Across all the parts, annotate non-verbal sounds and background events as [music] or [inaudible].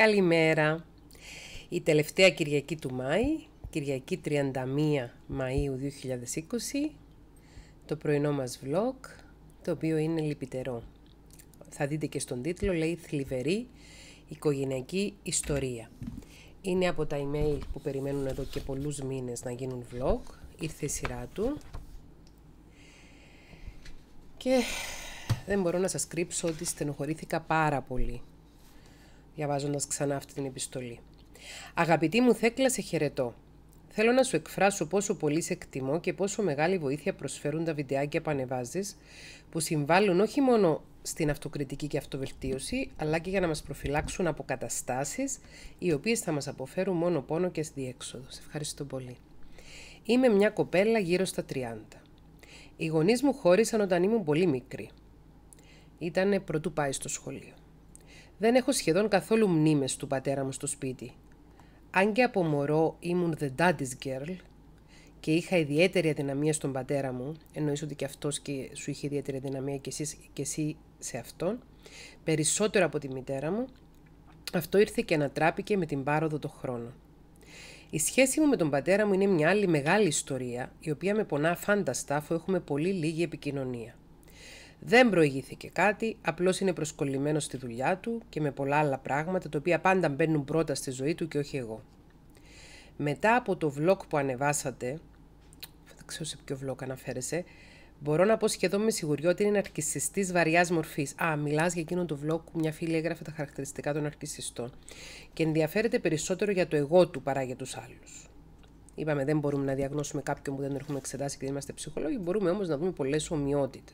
Καλημέρα. Η τελευταία Κυριακή του Μάη, Κυριακή 31 Μαΐου 2020, το πρωινό μας vlog, το οποίο είναι λυπητερό. Θα δείτε και στον τίτλο, λέει «Θλιβερή οικογενειακή ιστορία». Είναι από τα email που περιμένουν εδώ και πολλούς μήνες να γίνουν vlog. Ήρθε η σειρά του. Και δεν μπορώ να σας κρύψω ότι στενοχωρήθηκα πάρα πολύ διαβάζοντας ξανά αυτή την επιστολή. Αγαπητή μου Θέκλα, σε χαιρετώ. Θέλω να σου εκφράσω πόσο πολύ σε εκτιμώ και πόσο μεγάλη βοήθεια προσφέρουν τα βιντεάκια που ανεβάζει, που συμβάλλουν όχι μόνο στην αυτοκριτική και αυτοβελτίωση, αλλά και για να μας προφυλάξουν από καταστάσεις οι οποίες θα μας αποφέρουν μόνο πόνο και διέξοδο. Σε ευχαριστώ πολύ. Είμαι μια κοπέλα γύρω στα 30. Οι γονείς μου χώρισαν όταν ήμουν πολύ μικρή. Ήτανε πρωτού πάει στο σχολείο. Δεν έχω σχεδόν καθόλου μνήμες του πατέρα μου στο σπίτι. Αν και από μωρό ήμουν the daddy's girl και είχα ιδιαίτερη αδυναμία στον πατέρα μου, εννοείς ότι και αυτός και σου είχε ιδιαίτερη αδυναμία και, εσείς, και εσύ σε αυτόν, περισσότερο από τη μητέρα μου, αυτό ήρθε και ανατράπηκε με την πάροδο το χρόνο. Η σχέση μου με τον πατέρα μου είναι μια άλλη μεγάλη ιστορία, η οποία με πονά φάνταστα αφού έχουμε πολύ λίγη επικοινωνία. Δεν προηγήθηκε κάτι, απλώς είναι προσκολλημένος στη δουλειά του και με πολλά άλλα πράγματα τα οποία πάντα μπαίνουν πρώτα στη ζωή του και όχι εγώ. Μετά από το vlog που ανεβάσατε, δεν ξέρω σε ποιο vlog αναφέρεσαι, μπορώ να πω σχεδόν με σιγουριότητα ότι είναι αρκισιστής βαριάς μορφής. Α, μιλάς για εκείνο το vlog που μια φίλη έγραφε τα χαρακτηριστικά των αρκισιστών και ενδιαφέρεται περισσότερο για το εγώ του παρά για τους άλλους. Είπαμε, δεν μπορούμε να διαγνώσουμε κάποιον που δεν έχουμε εξετάσει και δεν είμαστε ψυχολόγοι, μπορούμε όμως να δούμε πολλές ομοιότητες.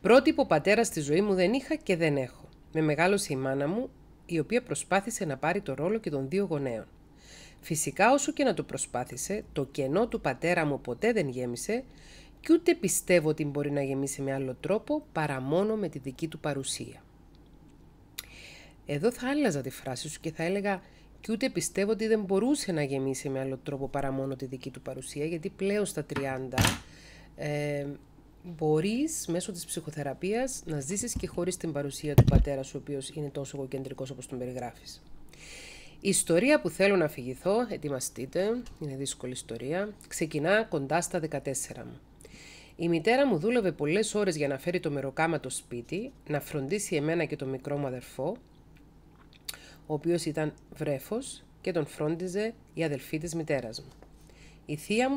Πρότυπο πατέρα στη ζωή μου δεν είχα και δεν έχω. Με μεγάλωσε η μάνα μου, η οποία προσπάθησε να πάρει το ρόλο και των δύο γονέων. Φυσικά όσο και να το προσπάθησε, το κενό του πατέρα μου ποτέ δεν γέμισε και ούτε πιστεύω ότι μπορεί να γεμίσει με άλλο τρόπο παρά μόνο με τη δική του παρουσία. Εδώ θα άλλαζα τη φράση σου και θα έλεγα και ούτε πιστεύω ότι δεν μπορούσε να γεμίσει με άλλο τρόπο παρά μόνο τη δική του παρουσία γιατί πλέον στα 30 μπορείς μέσω της ψυχοθεραπείας να ζήσεις και χωρίς την παρουσία του πατέρα σου, ο οποίος είναι τόσο εγωκεντρικός όπως τον περιγράφεις. Η ιστορία που θέλω να αφηγηθώ, ετοιμαστείτε, είναι δύσκολη ιστορία, ξεκινά κοντά στα 14 μου. Η μητέρα μου δούλευε πολλές ώρες για να φέρει το μεροκάμα το σπίτι, να φροντίσει εμένα και τον μικρό μου αδερφό, ο οποίος ήταν βρέφος και τον φρόντιζε η αδελφή της μητέρας μου. Η θεία μου,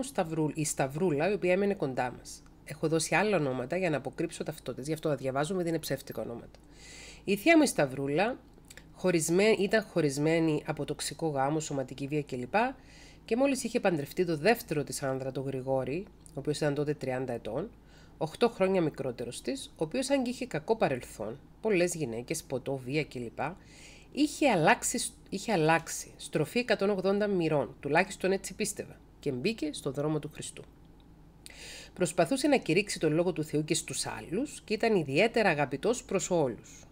η Σταυρούλα, η οποία έμενε κοντά μας. Έχω δώσει άλλα ονόματα για να αποκρύψω ταυτότητες. Γι' αυτό τα διαβάζουμε, δεν είναι ψεύτικα ονόματα. Η θεία μου η Σταυρούλα χωρισμέ, ήταν χωρισμένη από τοξικό γάμο, σωματική βία κλπ. Και μόλις είχε παντρευτεί το δεύτερο της άνδρα, τον Γρηγόρη, ο οποίος ήταν τότε 30 ετών, 8 χρόνια μικρότερος της, ο οποίος αν και είχε κακό παρελθόν, πολλές γυναίκες, ποτό, βία κλπ. Είχε αλλάξει, είχε αλλάξει στροφή 180 μοιρών, τουλάχιστον έτσι πίστευα, και μπήκε στον δρόμο του Χριστού προσπαθούσε να κηρύξει τον Λόγο του Θεού και στους άλλους και ήταν ιδιαίτερα αγαπητός προς όλους.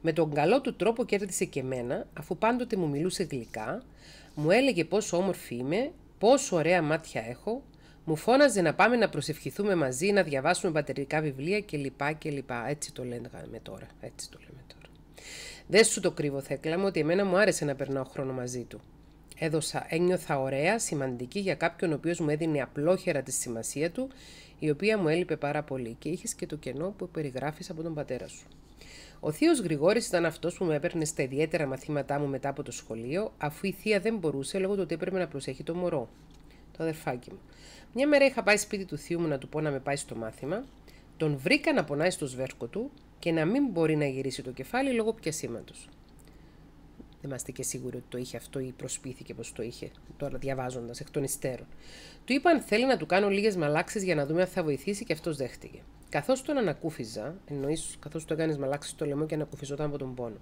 Με τον καλό του τρόπο κέρδισε και εμένα, αφού πάντοτε μου μιλούσε γλυκά, μου έλεγε πόσο όμορφη είμαι, πόσο ωραία μάτια έχω, μου φώναζε να πάμε να προσευχηθούμε μαζί, να διαβάσουμε πατερικά βιβλία κλπ. κλπ. Έτσι το λέγαμε τώρα. Έτσι το λέμε τώρα. Δεν σου το κρύβω, Θέκλα μου, ότι εμένα μου άρεσε να περνάω χρόνο μαζί του. Έδωσα, ένιωθα ωραία, σημαντική για κάποιον ο οποίος μου έδινε απλόχερα τη σημασία του, η οποία μου έλειπε πάρα πολύ και είχες και το κενό που περιγράφεις από τον πατέρα σου. Ο θείος Γρηγόρης ήταν αυτός που με έπαιρνε στα ιδιαίτερα μαθήματά μου μετά από το σχολείο, αφού η θεία δεν μπορούσε λόγω του ότι έπρεπε να προσέχει το μωρό, το αδερφάκι μου. Μια μέρα είχα πάει σπίτι του θείου μου να του πω να με πάει στο μάθημα, τον βρήκα να πονάει στο σβέρκο του και να μην μπορεί να γυρίσει το κεφάλι λόγω πιασήματο. Δεν είμαστε και σίγουροι ότι το είχε αυτό ή προσπίθηκε πως το είχε, τώρα διαβάζοντας εκ των υστέρων. Του είπαν θέλει να του κάνω λίγες μαλάξεις για να δούμε αν θα βοηθήσει και αυτός δέχτηκε. Καθώς τον ανακούφιζα, εννοείς καθώς του έκανες μαλάξεις στο λαιμό και ανακουφιζόταν από τον πόνο,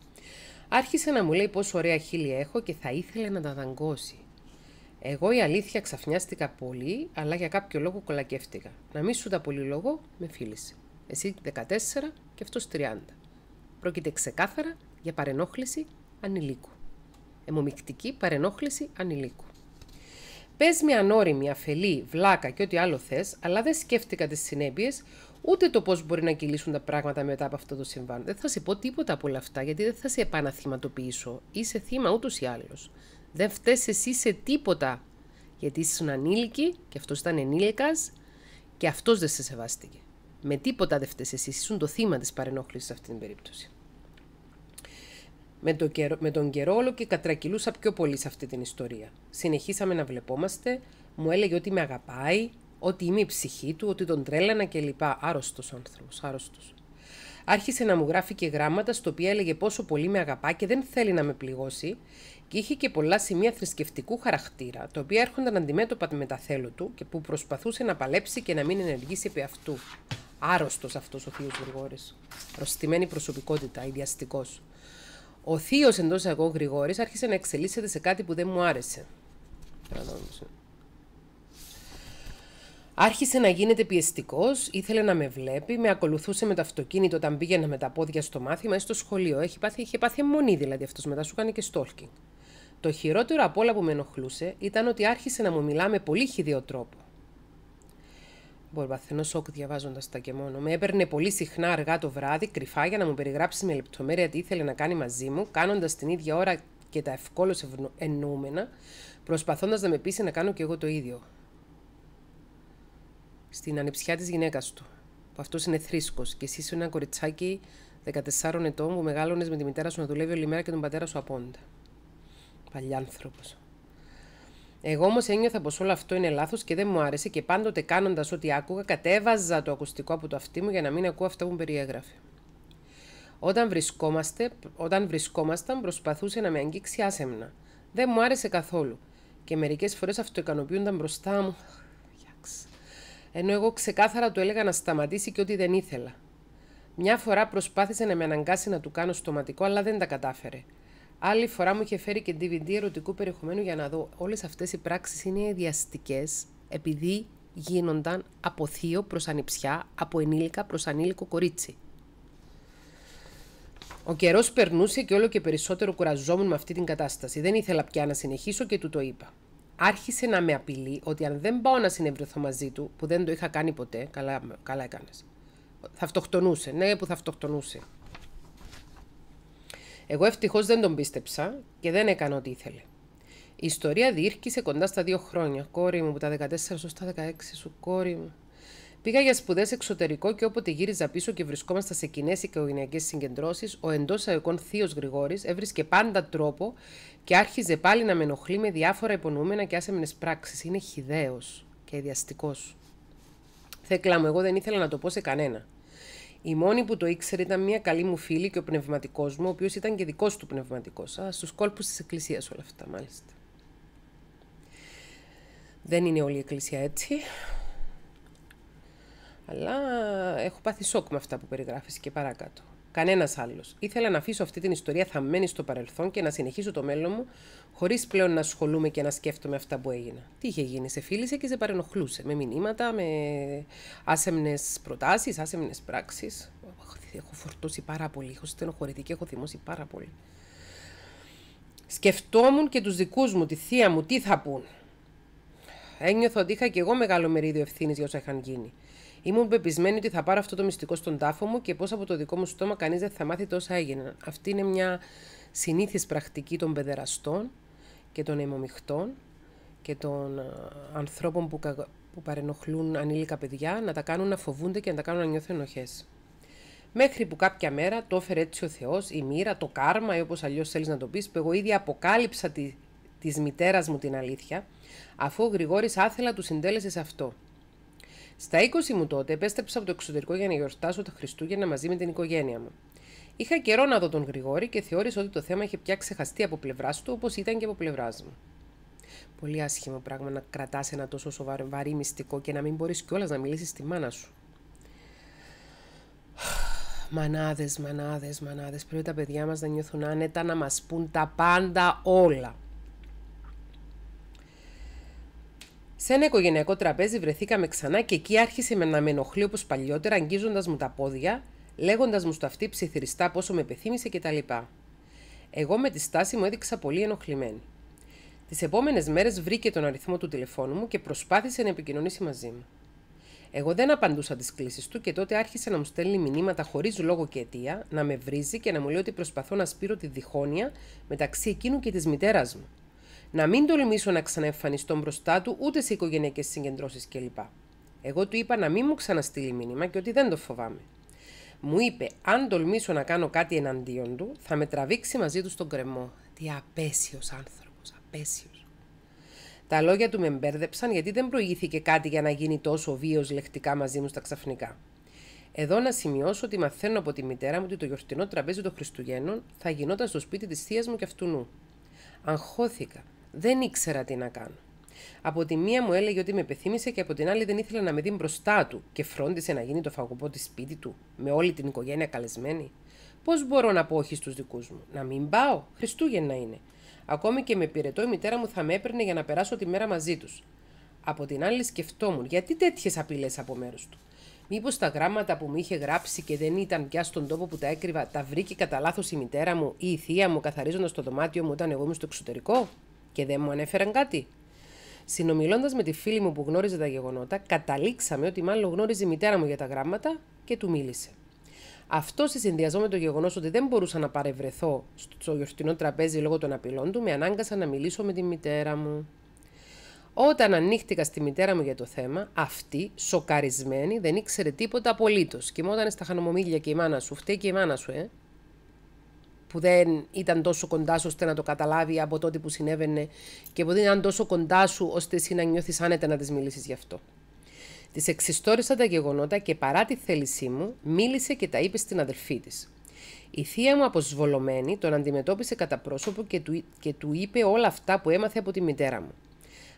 άρχισε να μου λέει πόσο ωραία χείλη έχω και θα ήθελε να τα δαγκώσει. Εγώ η αλήθεια ξαφνιάστηκα πολύ, αλλά για κάποιο λόγο κολακεύτηκα. Να μη σου τα πολύ λόγο, με φίλησε. Εσύ 14 και αυτός 30. Πρόκειται ξεκάθαρα για παρενόχληση ανηλίκου. Εμομικτική παρενόχληση ανηλίκου. Πες με ανώριμη, αφελή, βλάκα και ό,τι άλλο θες, αλλά δεν σκέφτηκα τις συνέπειες, ούτε το πώς μπορεί να κυλήσουν τα πράγματα μετά από αυτό το συμβάν. Δεν θα σε πω τίποτα από όλα αυτά, γιατί δεν θα σε επαναθυματοποιήσω. Είσαι θύμα ούτως ή άλλως. Δεν φταίει εσύ σε τίποτα. Γιατί ήσουν ανήλικη και αυτός ήταν ενήλικας και αυτός δεν σε σεβάστηκε. Με τίποτα δεν φταίει εσύ. Ήσουν το θύμα της παρενόχλησης σε αυτή την περίπτωση. Με τον, καιρό, με τον καιρό όλο και κατρακυλούσα πιο πολύ σε αυτή την ιστορία. Συνεχίσαμε να βλεπόμαστε, μου έλεγε ότι με αγαπάει, ότι είμαι η ψυχή του, ότι τον τρέλανα κλπ. Άρρωστος άνθρωπος, άρρωστος. Άρχισε να μου γράφει και γράμματα, στο οποία έλεγε πόσο πολύ με αγαπά και δεν θέλει να με πληγώσει, και είχε και πολλά σημεία θρησκευτικού χαρακτήρα, τα οποία έρχονταν αντιμέτωπα με τα θέλω του και που προσπαθούσε να παλέψει και να μην ενεργήσει επί αυτού. Άρρωστος αυτός ο Θείος Γρηγόρης. προσωπικότητα, ιδιαστικός. Ο θείος εντός εγώ Γρηγόρης άρχισε να εξελίσσεται σε κάτι που δεν μου άρεσε. Άρχισε να γίνεται πιεστικός, ήθελε να με βλέπει, με ακολουθούσε με το αυτοκίνητο όταν πήγαινα με τα πόδια στο μάθημα ή στο σχολείο. Έχει πάθει, είχε πάθει μονή δηλαδή αυτός μετά, σου κάνει και στόλκινγκ. Το χειρότερο από όλα που με ενοχλούσε ήταν ότι άρχισε να μου μιλά με πολύ χιδίο τρόπο. Μπορεί Μπορμπαθενό σοκ διαβάζοντας τα και μόνο. Με έπαιρνε πολύ συχνά αργά το βράδυ, κρυφά για να μου περιγράψει με λεπτομέρεια τι ήθελε να κάνει μαζί μου, κάνοντας την ίδια ώρα και τα ευκόλως εννοούμενα, προσπαθώντας να με πείσει να κάνω και εγώ το ίδιο. Στην ανεψιά της γυναίκας του, που αυτός είναι θρήσκος, και εσύ είσαι ένα κοριτσάκι 14 ετών που μεγάλωνες με τη μητέρα σου να δουλεύει όλη μέρα και τον πατέρα σου απόντα. Παλιάνθρωπο. Εγώ όμως ένιωθα πως όλο αυτό είναι λάθος και δεν μου άρεσε και πάντοτε κάνοντας ό,τι άκουγα, κατέβαζα το ακουστικό από το αυτί μου για να μην ακούω αυτά που μου περιέγραφε. Όταν, βρισκόμαστε, όταν βρισκόμασταν, προσπαθούσε να με αγγίξει άσεμνα. Δεν μου άρεσε καθόλου. Και μερικές φορές αυτοικανοποιούνταν μπροστά μου. Ενώ εγώ ξεκάθαρα του έλεγα να σταματήσει και ότι δεν ήθελα. Μια φορά προσπάθησε να με αναγκάσει να του κάνω στοματικό, αλλά δεν τα κατάφερε. Άλλη φορά μου είχε φέρει και DVD ερωτικού περιεχομένου για να δω. Όλες αυτές οι πράξεις είναι αιδιαστικέ, επειδή γίνονταν από θείο προς ανιψιά, από ενήλικα προς ανήλικο κορίτσι. Ο καιρός περνούσε και όλο και περισσότερο κουραζόμουν με αυτή την κατάσταση. Δεν ήθελα πια να συνεχίσω και του το είπα. Άρχισε να με απειλεί ότι αν δεν πάω να συνευρεθώ μαζί του, που δεν το είχα κάνει ποτέ, καλά, καλά έκανες. Θα αυτοκτονούσε. Ναι, που θα αυτοκτονούσε. Εγώ ευτυχώς δεν τον πίστεψα και δεν έκανα ό,τι ήθελε. Η ιστορία διήρκησε κοντά στα δύο χρόνια. Κόρη μου, από τα 14 ως τα 16 σου, κόρη μου. Πήγα για σπουδές εξωτερικό και όποτε γύριζα πίσω και βρισκόμασταν σε κοινές οικογενειακές συγκεντρώσεις, ο εντός αεκών θείος Γρηγόρης έβρισκε πάντα τρόπο και άρχιζε πάλι να με ενοχλεί με διάφορα υπονοούμενα και άσεμενες πράξεις. Είναι χιδαίο και ιδιαστικός. Θέκλα μου, εγώ δεν ήθελα να το πω σε κανένα. Η μόνη που το ήξερε ήταν μια καλή μου φίλη και ο πνευματικός μου, ο οποίος ήταν και δικός του πνευματικός. Στους κόλπους της Εκκλησίας όλα αυτά, μάλιστα. Δεν είναι όλη η Εκκλησία έτσι. Αλλά έχω πάθει σοκ με αυτά που περιγράφεις και παρακάτω. Κανένας άλλος. Ήθελα να αφήσω αυτή την ιστορία θαμμένη στο παρελθόν και να συνεχίσω το μέλλον μου, χωρίς πλέον να ασχολούμαι και να σκέφτομαι αυτά που έγινα. Τι είχε γίνει, σε φίλησε και σε παρενοχλούσε. Με μηνύματα, με άσεμνες προτάσεις, άσεμνες πράξεις. Δηλαδή, έχω φορτώσει πάρα πολύ. Έχω στενοχωρηθεί και έχω θυμώσει πάρα πολύ. Σκεφτόμουν και τους δικούς μου, τη θεία μου, τι θα πούν. Ένιωθω ότι είχα και εγώ μεγάλο μερίδιο ευθύνης για όσα είχαν γίνει. Ήμουν πεπισμένη ότι θα πάρω αυτό το μυστικό στον τάφο μου και πώς από το δικό μου στόμα κανείς δεν θα μάθει τόσα έγιναν. Αυτή είναι μια συνήθις πρακτική των παιδεραστών και των αιμομιχτών και των ε, ανθρώπων που, παρενοχλούν ανήλικα παιδιά να τα κάνουν να φοβούνται και να τα κάνουν να νιώθουν ενοχές. Μέχρι που κάποια μέρα το έφερε έτσι ο Θεός, η μοίρα, το κάρμα ή όπως αλλιώς θέλεις να το πεις, που εγώ ήδη αποκάλυψα τη της μητέρας μου την αλήθεια, αφού ο Γρηγόρης άθελα του συντέλεσε σε αυτό. Στα 20 μου τότε επέστρεψα από το εξωτερικό για να γιορτάσω τα Χριστούγεννα μαζί με την οικογένεια μου. Είχα καιρό να δω τον Γρηγόρη και θεώρησα ότι το θέμα είχε πια ξεχαστεί από πλευράς του όπως ήταν και από πλευράς μου. Πολύ άσχημο πράγμα να κρατάς ένα τόσο σοβαρό βαρύ μυστικό και να μην μπορείς κιόλας να μιλήσεις στη μάνα σου. Μανάδες, [sighs] μανάδες, μανάδες. Πρέπει τα παιδιά μας να νιώθουν άνετα να μας πούν τα πάντα όλα. Σε ένα οικογενειακό τραπέζι βρεθήκαμε ξανά και εκεί άρχισε με να με ενοχλεί όπως παλιότερα, αγγίζοντας μου τα πόδια, λέγοντας μου στο αυτή ψιθυριστά πόσο με πεθύμησε κτλ. Εγώ με τη στάση μου έδειξα πολύ ενοχλημένη. Τις επόμενες μέρες βρήκε τον αριθμό του τηλεφώνου μου και προσπάθησε να επικοινωνήσει μαζί μου. Εγώ δεν απαντούσα τις κλήσεις του και τότε άρχισε να μου στέλνει μηνύματα χωρίς λόγο και αιτία, να με βρίζει και να μου λέει ότι προσπαθώ να σπείρω τη διχόνοια μεταξύ εκείνου και της μητέρας μου να μην τολμήσω να ξαναεμφανιστώ μπροστά του ούτε σε οικογενειακές συγκεντρώσεις κλπ. Εγώ του είπα να μην μου ξαναστείλει μήνυμα και ότι δεν το φοβάμαι. Μου είπε, αν τολμήσω να κάνω κάτι εναντίον του, θα με τραβήξει μαζί του στον κρεμό. Τι απέσιος άνθρωπος, απέσιος. Τα λόγια του με μπέρδεψαν γιατί δεν προηγήθηκε κάτι για να γίνει τόσο βίαιο λεκτικά μαζί μου στα ξαφνικά. Εδώ να σημειώσω ότι μαθαίνω από τη μητέρα μου ότι το γιορτινό τραπέζι των Χριστουγέννων θα γινόταν στο σπίτι της θείας μου και αυτού νου. Αγχώθηκα δεν ήξερα τι να κάνω. Από τη μία μου έλεγε ότι με πεθύμησε και από την άλλη δεν ήθελε να με δει μπροστά του και φρόντισε να γίνει το φαγωγό της σπίτι του, με όλη την οικογένεια καλεσμένη. Πώς μπορώ να πω όχι στους δικούς μου, να μην πάω, Χριστούγεννα είναι. Ακόμη και με πυρετό η μητέρα μου θα με έπαιρνε για να περάσω τη μέρα μαζί τους. Από την άλλη σκεφτόμουν γιατί τέτοιες απειλές από μέρους του. Μήπως τα γράμματα που μου είχε γράψει και δεν ήταν πια στον τόπο που τα έκρυβα, τα βρήκε κατά λάθος η μητέρα μου ή η θεία μου καθαρίζοντας το δωμάτιο μου όταν εγώ ήμουν στο εξωτερικό και δεν μου ανέφεραν κάτι. Συνομιλώντας με τη φίλη μου που γνώριζε τα γεγονότα, καταλήξαμε ότι μάλλον γνώριζε η μητέρα μου για τα γράμματα και του μίλησε. Αυτό σε συνδυασμό με το γεγονός ότι δεν μπορούσα να παρευρεθώ στο γιορτινό τραπέζι λόγω των απειλών του, με ανάγκασα να μιλήσω με τη μητέρα μου. Όταν ανοίχτηκα στη μητέρα μου για το θέμα, αυτή, σοκαρισμένη, δεν ήξερε τίποτα απολύτως. Κοιμόταν στα χανομομίλια και η μάνα σου, φταίει και η μάνα σου, ε που δεν ήταν τόσο κοντά σου ώστε να το καταλάβει από τότε που συνέβαινε και που δεν ήταν τόσο κοντά σου ώστε εσύ να νιώθεις άνετα να της μιλήσεις γι' αυτό. Της εξιστόρισα τα γεγονότα και παρά τη θέλησή μου, μίλησε και τα είπε στην αδελφή της. Η θεία μου αποσβολωμένη τον αντιμετώπισε κατά πρόσωπο και του, και του είπε όλα αυτά που έμαθε από τη μητέρα μου.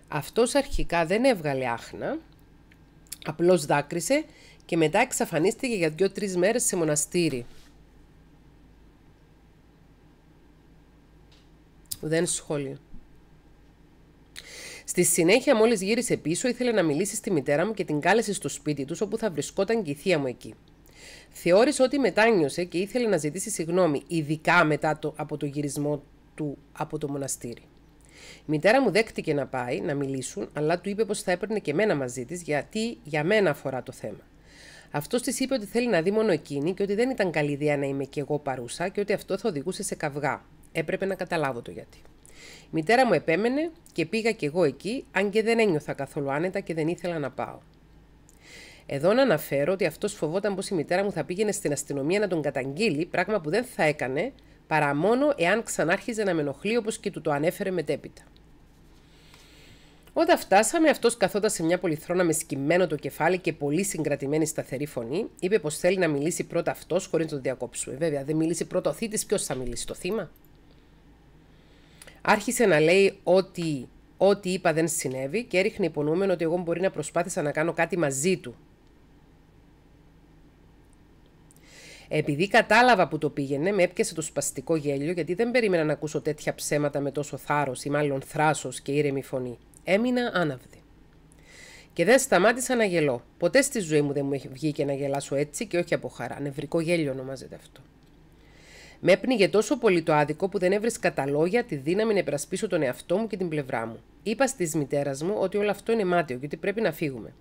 Αυτός αρχικά δεν έβγαλε άχνα, απλώς δάκρυσε και μετά εξαφανίστηκε για δυο-τρεις μέρες σε μοναστήρι. Δεν σχόλιο. Στη συνέχεια, μόλις γύρισε πίσω, ήθελε να μιλήσει στη μητέρα μου και την κάλεσε στο σπίτι τους, όπου θα βρισκόταν και η θεία μου εκεί. Θεώρησε ότι μετάνιωσε και ήθελε να ζητήσει συγγνώμη, ειδικά μετά το, από το γυρισμό του από το μοναστήρι. Η μητέρα μου δέχτηκε να πάει να μιλήσουν, αλλά του είπε πως θα έπαιρνε και μένα μαζί της, γιατί για μένα αφορά το θέμα. Αυτός της είπε ότι θέλει να δει μόνο εκείνη και ότι δεν ήταν καλή ιδέα να είμαι και εγώ παρούσα και ότι αυτό θα οδηγούσε σε καυγά. Έπρεπε να καταλάβω το γιατί. Η μητέρα μου επέμενε και πήγα κι εγώ εκεί, αν και δεν ένιωθα καθόλου άνετα και δεν ήθελα να πάω. Εδώ να αναφέρω ότι αυτός φοβόταν πως η μητέρα μου θα πήγαινε στην αστυνομία να τον καταγγείλει, πράγμα που δεν θα έκανε παρά μόνο εάν ξανάρχιζε να με ενοχλεί όπως και του το ανέφερε μετέπειτα. Όταν φτάσαμε, αυτός καθόταν σε μια πολυθρόνα με σκυμμένο το κεφάλι και πολύ συγκρατημένη σταθερή φωνή, είπε πως θέλει να μιλήσει πρώτα αυτός χωρίς να τον διακόψουμε. Βέβαια, δεν μιλήσει πρώτα ο θήτης, ποιος θα μιλήσει το θύμα. Άρχισε να λέει ότι ό,τι είπα δεν συνέβη και έριχνε υπονοούμενο ότι εγώ μπορεί να προσπάθησα να κάνω κάτι μαζί του. Επειδή κατάλαβα που το πήγαινε, με έπιασε το σπαστικό γέλιο γιατί δεν περίμενα να ακούσω τέτοια ψέματα με τόσο θάρρος ή μάλλον θράσος και ήρεμη φωνή. Έμεινα άναυδη. Και δεν σταμάτησα να γελώ. Ποτέ στη ζωή μου δεν μου έχει βγει και να γελάσω έτσι και όχι από χαρά. Νευρικό γέλιο ονομάζεται αυτό. Με έπνιγε τόσο πολύ το άδικο που δεν έβρισκα τα λόγια τη δύναμη να υπερασπίσω τον εαυτό μου και την πλευρά μου. Είπα στη μητέρας μου ότι όλο αυτό είναι μάταιο και ότι πρέπει να φύγουμε.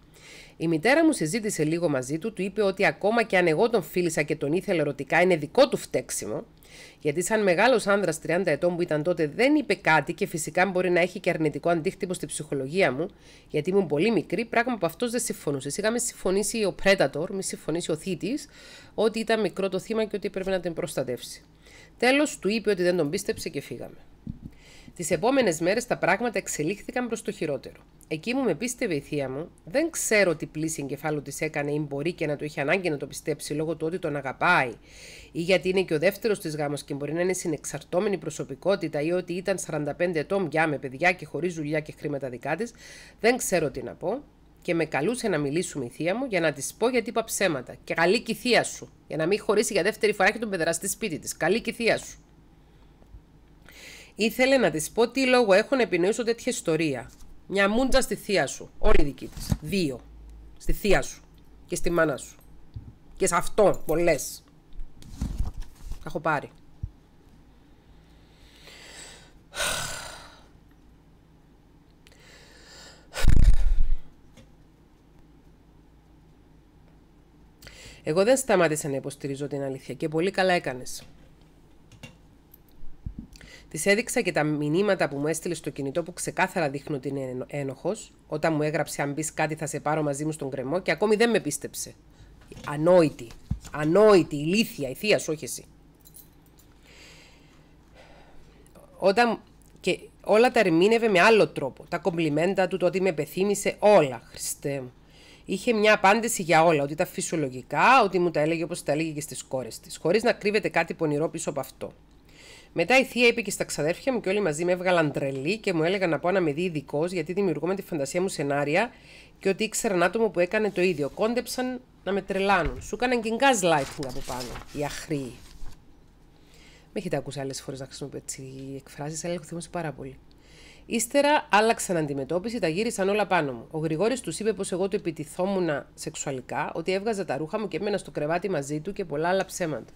Η μητέρα μου συζήτησε λίγο μαζί του, του είπε ότι ακόμα και αν εγώ τον φίλησα και τον ήθελα ερωτικά, είναι δικό του φταίξιμο. Γιατί, σαν μεγάλος άνδρας 30 ετών που ήταν τότε, δεν είπε κάτι και φυσικά μπορεί να έχει και αρνητικό αντίκτυπο στη ψυχολογία μου, γιατί ήμουν πολύ μικρή, πράγμα που αυτός δεν συμφωνούσε. Είχαμε συμφωνήσει ο Πρέτατορ, μη συμφωνήσει ο θήτης, ότι ήταν μικρό το θύμα και ότι πρέπει να την προστατεύσει. Τέλος, του είπε ότι δεν τον πίστεψε και φύγαμε. Τις επόμενες μέρες τα πράγματα εξελίχθηκαν προς το χειρότερο. Εκεί μου με πίστευε η θεία μου, δεν ξέρω τι πλήση εγκεφάλου της έκανε ή μπορεί και να το είχε ανάγκη να το πιστέψει λόγω του ότι τον αγαπάει, ή γιατί είναι και ο δεύτερος της γάμος και μπορεί να είναι συνεξαρτώμενη προσωπικότητα, ή ότι ήταν 45 ετών πια με παιδιά και χωρίς δουλειά και χρήματα δικά της. Δεν ξέρω τι να πω και με καλούσε να μιλήσουμε η θεία μου για να της πω γιατί είπα ψέματα. Και καλή και η θεία σου. Για να μην χωρίσει για δεύτερη φορά και τον πεδραστή σπίτι της. Καλή και η θεία σου. Ήθελε να της πω τι λόγο έχω να επινοήσω τέτοια ιστορία. Μια μούντζα στη θεία σου. Όλη δική της. Δύο. Στη θεία σου. Και στη μάνα σου. Και σε αυτό πολλές. Έχω πάρει. Εγώ δεν σταμάτησα να υποστηρίζω την αλήθεια και πολύ καλά έκανες. Της έδειξα και τα μηνύματα που μου έστειλε στο κινητό που ξεκάθαρα δείχνω ότι είναι ένοχος, όταν μου έγραψε: Αν μπει κάτι, θα σε πάρω μαζί μου στον κρεμό και ακόμη δεν με πίστεψε. Ανόητη. Ανόητη, Ηλίθεια, η θεία σου, όχι εσύ. Όταν. Και όλα τα ερμήνευε με άλλο τρόπο. Τα κομπλιμέντα του, το ότι με πεθύμησε, όλα. Χριστέ μου είχε μια απάντηση για όλα, ότι ήταν φυσιολογικά, ότι μου τα έλεγε όπως τα έλεγε και στις κόρες της, χωρίς να κρύβεται κάτι πονηρό πίσω από αυτό. Μετά η θεία είπε και στα ξαδέρφια μου και όλοι μαζί με έβγαλαν τρελή και μου έλεγαν να πάω να με δει ειδικός γιατί δημιουργώ με τη φαντασία μου σενάρια και ότι ήξεραν άτομο που έκανε το ίδιο. Κόντεψαν να με τρελάνουν. Σου έκαναν και gaslighting από πάνω. Οι αχροί. Με έχετε ακούσει άλλες φορές να χρησιμοποιώ έτσι εκφράσει, αλλά έχω θυμώσει πάρα πολύ. Ύστερα άλλαξαν αντιμετώπιση, τα γύρισαν όλα πάνω μου. Ο Γρηγόρης τους είπε πως εγώ του επιτιθόμουν σεξουαλικά, ότι έβγαζα τα ρούχα μου και έμενα στο κρεβάτι μαζί του και πολλά άλλα ψέματα.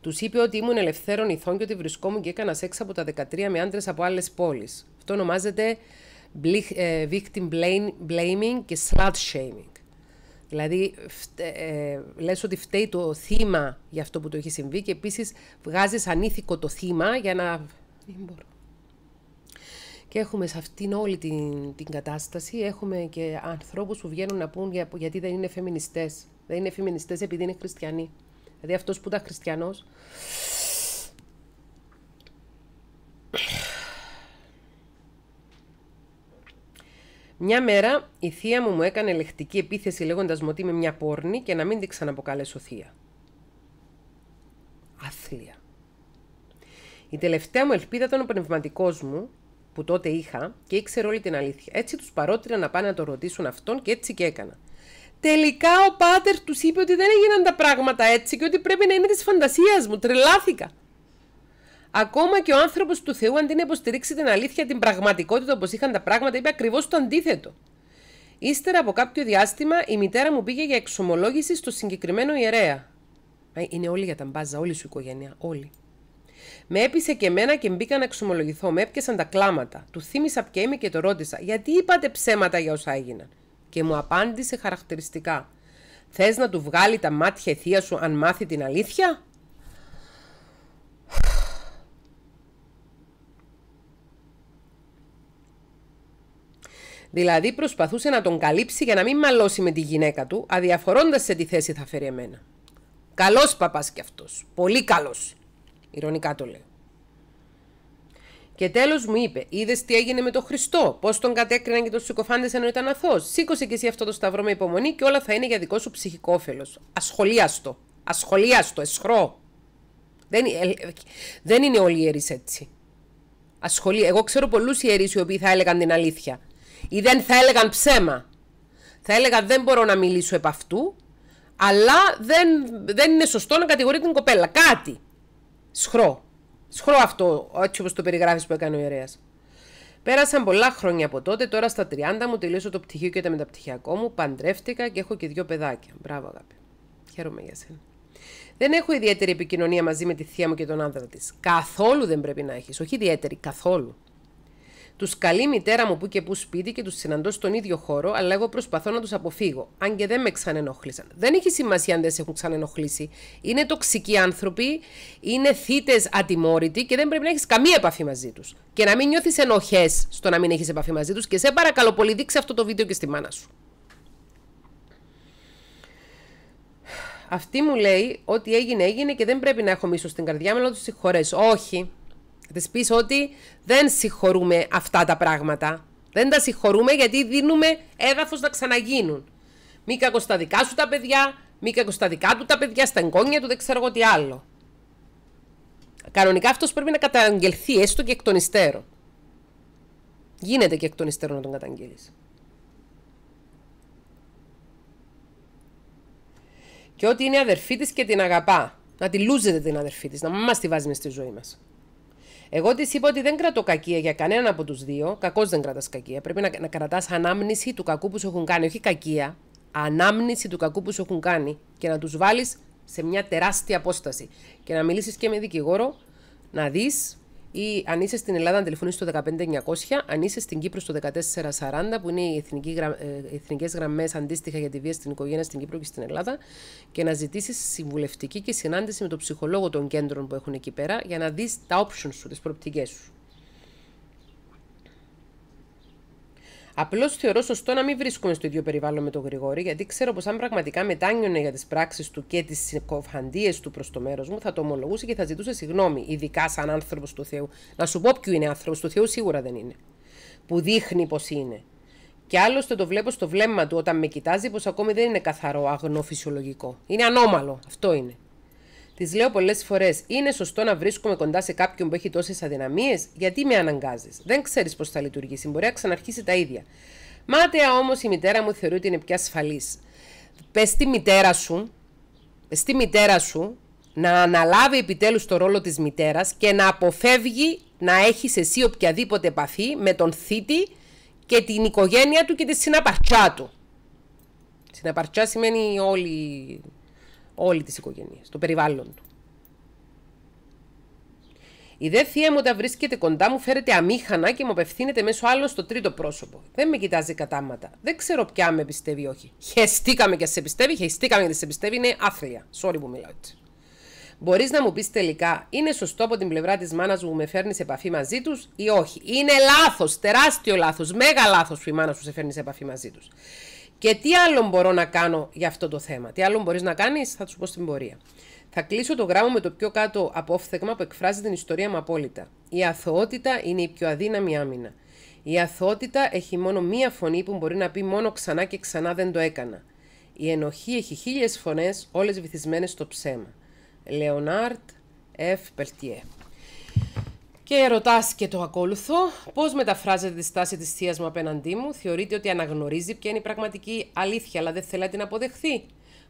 Τους είπε ότι ήμουν ελευθέρων ηθών και ότι βρισκόμουν και έκανα σεξ από τα 13 με άντρες από άλλες πόλεις. Αυτό ονομάζεται ε, victim blaming και slut shaming. Δηλαδή, ε, λες ότι φταίει το θύμα για αυτό που το έχει συμβεί και επίσης βγάζεις ανήθικο το θύμα για να... Δεν μπορώ. Και έχουμε σε αυτήν όλη την, την κατάσταση, έχουμε και ανθρώπους που βγαίνουν να πούν γιατί δεν είναι φεμινιστές. Δεν είναι φεμινιστές επειδή είναι χριστιανοί. Δηλαδή αυτός που ήταν χριστιανός... Μια μέρα η θεία μου μου έκανε λεκτική επίθεση λέγοντας μου ότι είμαι μια πόρνη και να μην την ξαναποκαλέσω θεία. Άθλια. Η τελευταία μου ελπίδα ήταν ο πνευματικός μου που τότε είχα και ήξερε όλη την αλήθεια. Έτσι τους παρότρινα να πάνε να το ρωτήσουν αυτόν και έτσι και έκανα. Τελικά ο πάτερ τους είπε ότι δεν έγιναν τα πράγματα έτσι και ότι πρέπει να είναι της φαντασίας μου. Τρελάθηκα. Ακόμα και ο άνθρωπος του Θεού, αντί να υποστηρίξει την αλήθεια, την πραγματικότητα όπως είχαν τα πράγματα, είπε ακριβώς το αντίθετο. Ύστερα από κάποιο διάστημα, η μητέρα μου πήγε για εξομολόγηση στο συγκεκριμένο ιερέα. Είναι όλοι για τα μπάζα, όλη σου οικογένεια, όλοι. Με έπεισε και εμένα και μπήκα να εξομολογηθώ. Με έπιασαν τα κλάματα. Του θύμισα ποια και το ρώτησα. Γιατί είπατε ψέματα για όσα έγιναν. Και μου απάντησε χαρακτηριστικά. Θες να του βγάλει τα μάτια η θεία σου αν μάθει την αλήθεια. Δηλαδή προσπαθούσε να τον καλύψει για να μην μαλώσει με τη γυναίκα του, αδιαφορώντας σε τι θέση θα φέρει εμένα. Καλός παπάς κι αυτός. Πολύ καλός. Ηρωνικά το λέει. Και τέλος μου είπε: Είδες τι έγινε με τον Χριστό, πώς τον κατέκριναν και τον συκοφάντες ενώ ήταν αθώος. Σήκωσε και εσύ αυτό το σταυρό με υπομονή και όλα θα είναι για δικό σου ψυχικό όφελος. Ασχολίαστο. Ασχολίαστο, εσχρό. Δεν, ε, ε δεν είναι όλοι οι ιερείς έτσι. Ασχολεί. Εγώ ξέρω πολλούς ιερείς οι οποίοι θα έλεγαν την αλήθεια. Ή δεν θα έλεγαν ψέμα. Θα έλεγα δεν μπορώ να μιλήσω επ' αυτού, αλλά δεν, δεν είναι σωστό να κατηγορεί την κοπέλα. Κάτι. Σχρό. Σχρό αυτό, έτσι όπως το περιγράφεις που έκανε ο ιερέας. Πέρασαν πολλά χρόνια από τότε, τώρα στα 30 μου τελείωσε το πτυχίο και το μεταπτυχιακό μου, παντρεύτηκα και έχω και δύο παιδάκια. Μπράβο, αγάπη. Χαίρομαι για σένα. Δεν έχω ιδιαίτερη επικοινωνία μαζί με τη θεία μου και τον άντρα της. Καθόλου δεν πρέπει να έχεις. Όχι ιδιαίτερη, καθόλου. Τους καλεί η μητέρα μου που και που σπίτι και τους συναντώ στον ίδιο χώρο, αλλά εγώ προσπαθώ να τους αποφύγω. Αν και δεν με ξανενόχλησαν. Δεν έχει σημασία αν δεν σε έχουν ξανενοχλήσει. Είναι τοξικοί άνθρωποι, είναι θήτε ατιμόρυτοι και δεν πρέπει να έχεις καμία επαφή μαζί τους. Και να μην νιώθεις ενοχές στο να μην έχεις επαφή μαζί τους. Και σε παρακαλώ πολύ, δείξε αυτό το βίντεο και στη μάνα σου. Αυτή μου λέει ότι έγινε, έγινε και δεν πρέπει να έχω μίσος στην καρδιά μου, αλλά του συγχωρέσω. Όχι. Θα της πεις ότι δεν συγχωρούμε αυτά τα πράγματα. Δεν τα συγχωρούμε γιατί δίνουμε έδαφος να ξαναγίνουν. Μη δικά σου τα παιδιά, μη δικά του τα παιδιά, στα εγγόνια του, δεν ξέρω εγώ τι άλλο. Κανονικά αυτός πρέπει να καταγγελθεί έστω και εκ των υστέρων. Γίνεται και εκ των υστέρων να τον καταγγείλεις. Και ότι είναι αδερφή της και την αγαπά. Να τη λούζετε την αδερφή της, να μας τη βάζει στη ζωή μας. Εγώ της είπα ότι δεν κρατώ κακία για κανέναν από τους δύο. Κακός δεν κρατάς κακία. Πρέπει να, να κρατάς ανάμνηση του κακού που σου έχουν κάνει. Όχι κακία. Ανάμνηση του κακού που σου έχουν κάνει και να τους βάλεις σε μια τεράστια απόσταση. Και να μιλήσεις και με δικηγόρο, να δεις ή αν είσαι στην Ελλάδα να στο στο 15900, αν είσαι στην Κύπρο στο 1440 που είναι οι ε, εθνικές γραμμές αντίστοιχα για τη βία στην οικογένεια στην Κύπρο και στην Ελλάδα και να ζητήσεις συμβουλευτική και συνάντηση με τον ψυχολόγο των κέντρων που έχουν εκεί πέρα για να δεις τα options σου, τις προοπτικές σου. Απλώς θεωρώ σωστό να μην βρίσκομαι στο ίδιο περιβάλλον με τον Γρηγόρη, γιατί ξέρω πως αν πραγματικά μετάνιωνε για τις πράξεις του και τις συκοφαντίε του προς το μέρος μου, θα το ομολογούσε και θα ζητούσε συγγνώμη, ειδικά σαν άνθρωπος του Θεού. Να σου πω ποιο είναι άνθρωπο του Θεού, σίγουρα δεν είναι. Που δείχνει πως είναι. Και άλλωστε το βλέπω στο βλέμμα του όταν με κοιτάζει πως ακόμη δεν είναι καθαρό, αγνοφυσιολογικό. Είναι ανώμαλο. Αυτό είναι. Τη λέω πολλές φορές: Είναι σωστό να βρίσκομαι κοντά σε κάποιον που έχει τόσες αδυναμίες, γιατί με αναγκάζεις. Δεν ξέρεις πώς θα λειτουργήσει. Μπορεί να ξαναρχίσει τα ίδια. Μάταια όμως η μητέρα μου θεωρεί ότι είναι πια ασφαλής. Πες στη μητέρα σου, πες στη μητέρα σου να αναλάβει επιτέλους το ρόλο της μητέρας και να αποφεύγει να έχεις εσύ οποιαδήποτε επαφή με τον θήτη και την οικογένεια του και τη συναπαρτσά του. Συναπαρτσά σημαίνει όλοι Όλη της οικογένειας, το περιβάλλον του. Η δε θεία μου όταν βρίσκεται κοντά μου φέρεται αμήχανα και μου απευθύνεται μέσω άλλο στο τρίτο πρόσωπο. Δεν με κοιτάζει κατάματα. Δεν ξέρω πια αν με πιστεύει ή όχι. Χεστήκαμε και σε πιστεύει, χεστήκαμε και σε πιστεύει. Είναι άθλια. Sorry που μιλάω έτσι. Μπορείς να μου πεις τελικά, είναι σωστό από την πλευρά της μάνας μου που με φέρνει σε επαφή μαζί τους ή όχι. Είναι λάθος, τεράστιο λάθος, μέγα λάθος που η μάνα σου σε φέρνει σε επαφή μαζί τους. Και τι άλλο μπορώ να κάνω για αυτό το θέμα. Τι άλλο μπορείς να κάνεις, θα του πω στην πορεία. Θα κλείσω το γράμμα με το πιο κάτω απόφθεγμα που εκφράζει την ιστορία μου απόλυτα. Η αθωότητα είναι η πιο αδύναμη άμυνα. Η αθωότητα έχει μόνο μία φωνή που μπορεί να πει μόνο ξανά και ξανά δεν το έκανα. Η ενοχή έχει χίλιες φωνές, όλες βυθισμένες στο ψέμα. Λεωνάρτ F. Πελτιέ. Και ρωτάς και το ακόλουθο, πώς μεταφράζεται τη στάση της θείας μου απέναντί μου, θεωρείτε ότι αναγνωρίζει ποια είναι η πραγματική αλήθεια, αλλά δεν θέλει να την αποδεχθεί.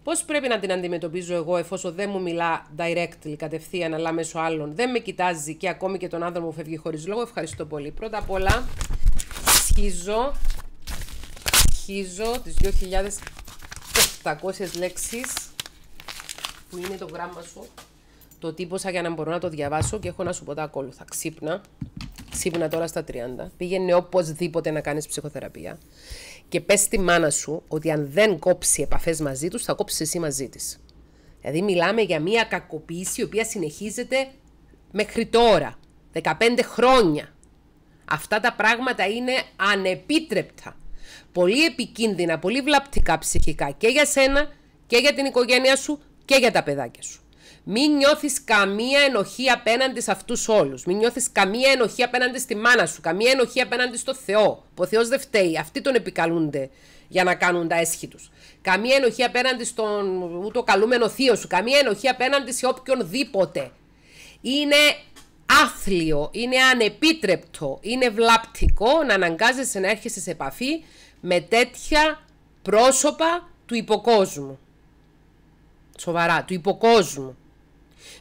Πώ πρέπει να την αντιμετωπίζω εγώ, εφόσον δεν μου μιλά direct, κατευθείαν, αλλά μέσω άλλων, δεν με κοιτάζει και ακόμη και τον άνθρωπο μου φεύγει χωρίς λόγο. Ευχαριστώ πολύ. Πρώτα απ' όλα, σχίζω, σχίζω τις 2.700 λέξεις που είναι το γράμμα σου το τύπωσα για να μπορώ να το διαβάσω και έχω να σου πω τα ακόλουθα. Ξύπνα, ξύπνα τώρα στα 30, πήγαινε οπωσδήποτε να κάνεις ψυχοθεραπεία και πες στη μάνα σου ότι αν δεν κόψει επαφές μαζί τους, θα κόψεις εσύ μαζί της. Δηλαδή μιλάμε για μια κακοποίηση η οποία συνεχίζεται μέχρι τώρα, 15 χρόνια. Αυτά τα πράγματα είναι ανεπίτρεπτα. Πολύ επικίνδυνα, πολύ βλαπτικά ψυχικά και για σένα και για την οικογένειά σου και για τα παιδάκια σου. Μην νιώθεις καμία ενοχή απέναντι σε αυτούς όλους. Μην νιώθεις καμία ενοχή απέναντι στη μάνα σου, καμία ενοχή απέναντι στο Θεό. Που ο Θεός δεν φταίει. Αυτοί τον επικαλούνται για να κάνουν τα έσχη τους. Καμία ενοχή απέναντι στον ούτω καλούμενο θείο σου. Καμία ενοχή απέναντι σε οποιονδήποτε. Είναι άθλιο, είναι ανεπίτρεπτο, είναι βλαπτικό να αναγκάζεσαι να έρχεσαι σε επαφή με τέτοια πρόσωπα του υποκόσμου. Σοβαρά, του υποκόσμου.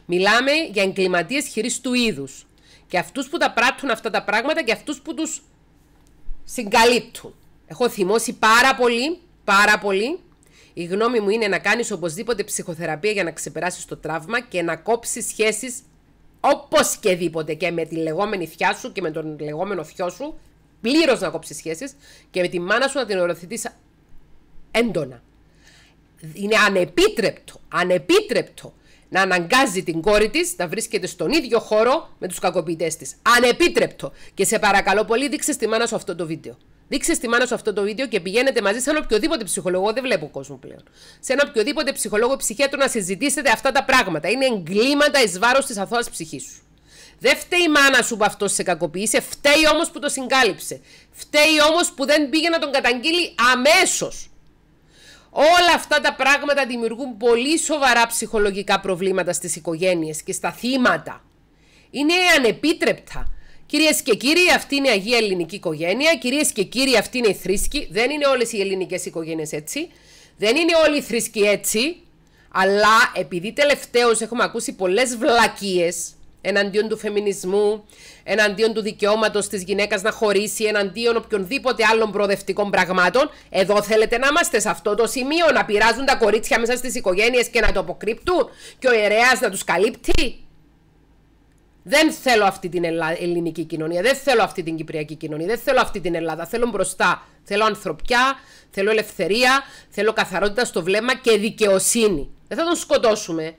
Μιλάμε για εγκληματίες χειρί του είδους. Και αυτούς που τα πράττουν αυτά τα πράγματα και αυτούς που τους συγκαλύπτουν. Έχω θυμώσει πάρα πολύ, πάρα πολύ. Η γνώμη μου είναι να κάνεις οπωσδήποτε ψυχοθεραπεία για να ξεπεράσεις το τραύμα και να κόψεις σχέσεις όπως και δίποτε και με τη λεγόμενη θιά σου και με τον λεγόμενο θιό σου. Πλήρως να κόψεις σχέσεις και με τη μάνα σου να την οροθετείς έντονα. Είναι ανεπίτρεπτο, ανεπίτρεπτο να αναγκάζει την κόρη της να βρίσκεται στον ίδιο χώρο με τους κακοποιητές της. Ανεπίτρεπτο. Και σε παρακαλώ πολύ, δείξε στη μάνα σου αυτό το βίντεο. Δείξε στη μάνα σου αυτό το βίντεο και πηγαίνετε μαζί σε ένα οποιοδήποτε ψυχολόγο. Δεν βλέπω κόσμο πλέον. Σε ένα οποιοδήποτε ψυχολόγο ψυχίατρο να συζητήσετε αυτά τα πράγματα. Είναι εγκλήματα εις βάρος της αθώας ψυχής σου. Δεν φταίει η μάνα σου που αυτός σε κακοποίησε, φταίει όμως που το συγκάλυψε. Φταίει όμως που δεν πήγε να τον καταγγείλει αμέσως. Όλα αυτά τα πράγματα δημιουργούν πολύ σοβαρά ψυχολογικά προβλήματα στις οικογένειες και στα θύματα. Είναι ανεπίτρεπτα. Κυρίες και κύριοι, αυτή είναι η Αγία Ελληνική Οικογένεια. Κυρίες και κύριοι, αυτή είναι η θρήσκη. Δεν είναι όλες οι ελληνικές οικογένειες έτσι. Δεν είναι όλοι οι θρήσκοι έτσι. Αλλά επειδή τελευταίως έχουμε ακούσει πολλές βλακίες εναντίον του φεμινισμού, εναντίον του δικαιώματος της γυναίκας να χωρίσει, εναντίον οποιονδήποτε άλλων προοδευτικών πραγμάτων. Εδώ θέλετε να είμαστε σε αυτό το σημείο, να πειράζουν τα κορίτσια μέσα στις οικογένειες και να το αποκρύπτουν και ο ιερέα να τους καλύπτει. Δεν θέλω αυτή την ελληνική κοινωνία, δεν θέλω αυτή την κυπριακή κοινωνία, δεν θέλω αυτή την Ελλάδα. Θέλω μπροστά. Θέλω ανθρωπιά, θέλω ελευθερία, θέλω καθαρότητα στο βλέμμα και δικαιοσύνη. Δεν θα τον σκοτώσουμε.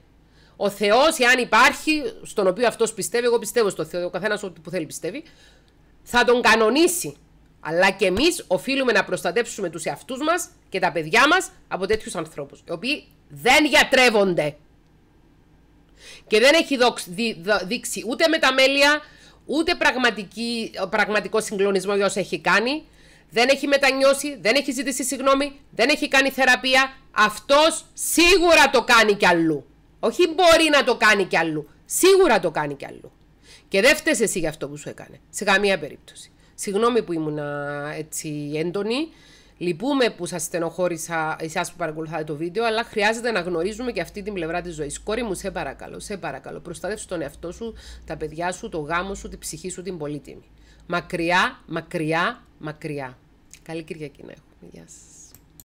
Ο Θεός, εάν υπάρχει, στον οποίο αυτός πιστεύει, εγώ πιστεύω στο Θεό, ο καθένας ό,τι που θέλει πιστεύει, θα τον κανονίσει. Αλλά και εμείς οφείλουμε να προστατέψουμε τους εαυτούς μας και τα παιδιά μας από τέτοιους ανθρώπους, οι οποίοι δεν γιατρεύονται. Και δεν έχει δείξει ούτε μεταμέλεια, ούτε πραγματική, πραγματικό συγκλονισμό για όσα έχει κάνει. Δεν έχει μετανιώσει, δεν έχει ζητήσει συγγνώμη, δεν έχει κάνει θεραπεία. Αυτός σίγουρα το κάνει κι αλλού. Όχι μπορεί να το κάνει κι αλλού. Σίγουρα το κάνει κι αλλού. Και δεν φταίει εσύ για αυτό που σου έκανε. Σε καμία περίπτωση. Συγγνώμη που ήμουν έτσι έντονη. Λυπούμε που σας στενοχώρησα εσάς που παρακολουθάτε το βίντεο, αλλά χρειάζεται να γνωρίζουμε και αυτή την πλευρά της ζωής. Κόρη μου, σε παρακαλώ, σε παρακαλώ. προστατεύσου τον εαυτό σου, τα παιδιά σου, το γάμο σου, τη ψυχή σου, την πολύτιμη. Μακριά, μακριά, μακριά. Καλή Κυριακή να έχουμε. Γεια